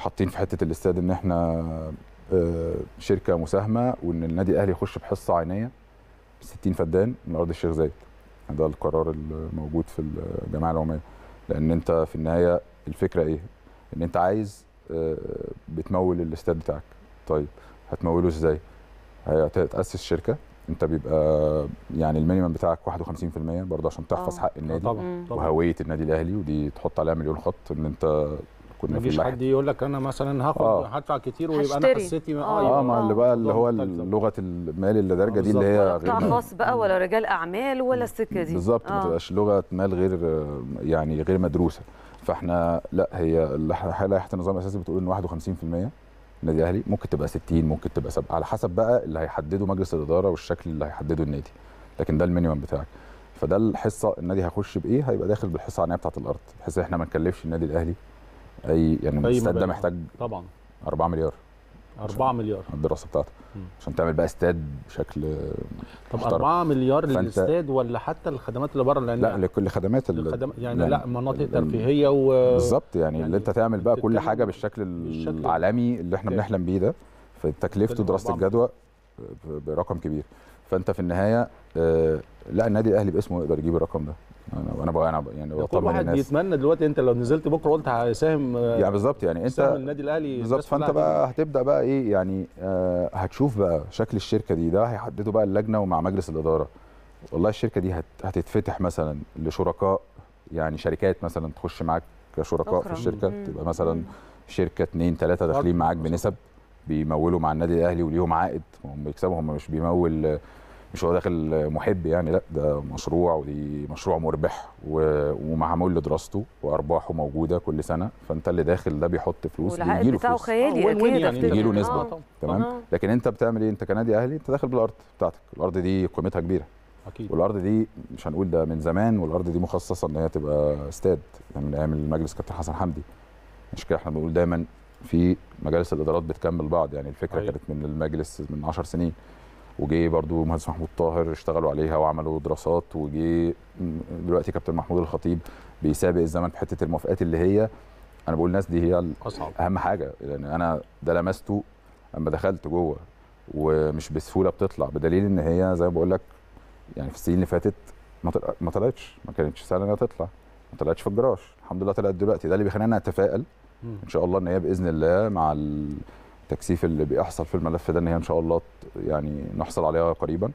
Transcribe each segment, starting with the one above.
حاطين في حته الاستاد ان احنا آه، شركه مساهمه وان النادي الاهلي يخش بحصه عينيه 60 فدان من ارض الشيخ زايد ده القرار الموجود في الجماعه العموميه لان انت في النهايه الفكره ايه ان انت عايز آه، بتمول الاستاد بتاعك طيب هتموله ازاي هتاسس شركه انت بيبقى يعني المينيمم بتاعك 51% برضه عشان تحفظ آه. حق النادي طبعا وهويه النادي الاهلي ودي تحط عليها مليون خط ان انت كنا في مفيش حد يقول لك انا مثلا هاخد آه. هدفع كتير ويبقى انا حسيتي اه اه, آه، ما اللي بقى اللي هو لغه المال اللي درجه دي اللي هي آه، غير خاص بقى ولا رجال اعمال ولا السكه دي بالظبط ما آه. تبقاش لغه مال غير يعني غير مدروسه فاحنا لا هي لائحه النظام الاساسي بتقول ان 51% النادي الاهلي ممكن تبقى 60 ممكن تبقى 7 على حسب بقى اللي هيحدده مجلس الاداره والشكل اللي هيحدده النادي لكن ده المينيمم بتاعك فده الحصه النادي هيخش بايه هيبقى داخل بالحصه العنايه بتاعه الارض بحيث احنا ما نكلفش النادي الاهلي اي يعني الاستاد ده محتاج طبعا 4 مليار 4 مليار الدراسه بتاعته عشان تعمل بقى استاد بشكل طب محترم. 4 مليار فأنت... للاستاد ولا حتى الخدمات اللي بره لان لا لكل خدمات الخدم... يعني, يعني لا مناطق ترفيهيه و بالظبط يعني, يعني اللي انت تعمل بقى كل حاجه بالشكل العالمي اللي احنا بنحلم بيه ده فتكلفته دراسه الجدوى برقم كبير فانت في النهايه آه، لا النادي الاهلي باسمه يقدر يجيب الرقم ده انا بقى انا بقى يعني, يعني بطمن الناس واحد يتمنى دلوقتي انت لو نزلت بكره قلت هساهم آه، يعني بالظبط يعني انت النادي الاهلي بالظبط فانت بقى هتبدا بقى ايه يعني آه هتشوف بقى شكل الشركه دي ده هيحدده بقى اللجنه ومع مجلس الاداره والله الشركه دي هت هتتفتح مثلا لشركاء يعني شركات مثلا تخش معاك كشركاء في الشركه مم. تبقى مثلا شركه اثنين ثلاثه داخلين معاك بنسب بيمولوا مع النادي الاهلي وليهم عائد هم بيكسبوا هم مش بيمول مش هو داخل محب يعني لا ده مشروع ودي مشروع مربح ومعمول لدراسته وارباحه موجوده كل سنه فانت اللي داخل ده بيحط فلوس بيجي له فلوس خيالي آه، اكيد يعني يجي له نسبه آه. تمام آه. لكن انت بتعمل ايه انت كنادي اهلي انت داخل بالارض بتاعتك الارض دي قيمتها كبيره أكيد. والارض دي مش هنقول ده من زمان والارض دي مخصصه ان هي تبقى استاد يعني من ايام المجلس كابتن حسن حمدي مش كده احنا بنقول دايما في مجالس الادارات بتكمل بعض يعني الفكره أيه. كانت من المجلس من 10 سنين وجي برضو مهندس محمود طاهر اشتغلوا عليها وعملوا دراسات وجي دلوقتي كابتن محمود الخطيب بيسابق الزمن في حته الموافقات اللي هي انا بقول الناس دي هي أصعب. اهم حاجه لان انا ده لمسته لما دخلت جوه ومش بسهوله بتطلع بدليل ان هي زي ما بقول لك يعني في السنين اللي فاتت ما طلعتش ما كانتش سهله انها تطلع ما طلعتش في الجراج الحمد لله طلعت دلوقتي ده اللي بيخلينا نتفائل ان شاء الله ان هي باذن الله مع ال... التكثيف اللي بيحصل في الملف ده ان هي ان شاء الله يعني نحصل عليها قريبا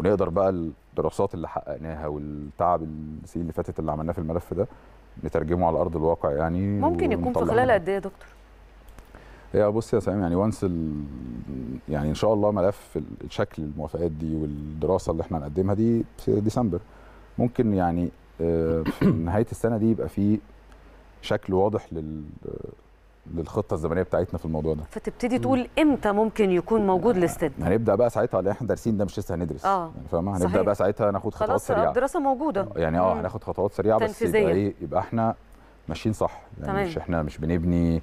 ونقدر بقى الدراسات اللي حققناها والتعب السنين اللي فاتت اللي عملناه في الملف ده نترجمه على ارض الواقع يعني ممكن يكون في خلال قد ايه يا دكتور؟ هي بص يا سلام يعني وانس يعني ان شاء الله ملف شكل الموافقات دي والدراسه اللي احنا هنقدمها دي في ديسمبر ممكن يعني في آه، نهايه السنه دي يبقى في شكل واضح لل للخطه الزمنيه بتاعتنا في الموضوع ده فتبتدي تقول امتى ممكن يكون موجود الاستاد يعني هنبدا بقى ساعتها اللي احنا دارسين ده مش لسه هندرس اه يعني فاهمه هنبدا صحيح. بقى ساعتها ناخد خطوات خلاص سريعه الدراسه موجوده يعني اه هناخد خطوات سريعه تنفيذية. بس يبقى ايه يبقى احنا ماشيين صح يعني تمام. مش احنا مش بنبني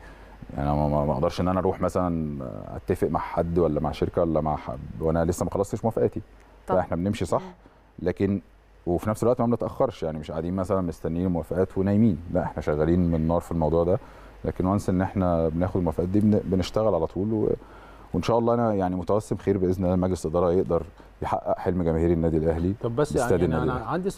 يعني ما اقدرش ان انا اروح مثلا اتفق مع حد ولا مع شركه ولا مع حد وانا لسه ما خلصتش موافقاتي فاحنا بنمشي صح لكن وفي نفس الوقت ما بنتاخرش يعني مش قاعدين مثلا مستنيين موافقات ونايمين لا احنا شغالين من نار في الموضوع ده لكن وانس ان احنا بناخد الموافقات دي بنشتغل على طول و... وان شاء الله انا يعني متوسم خير باذن الله مجلس الاداره يقدر يحقق حلم جماهير النادي الاهلي طب بس يعني انا, أنا عندي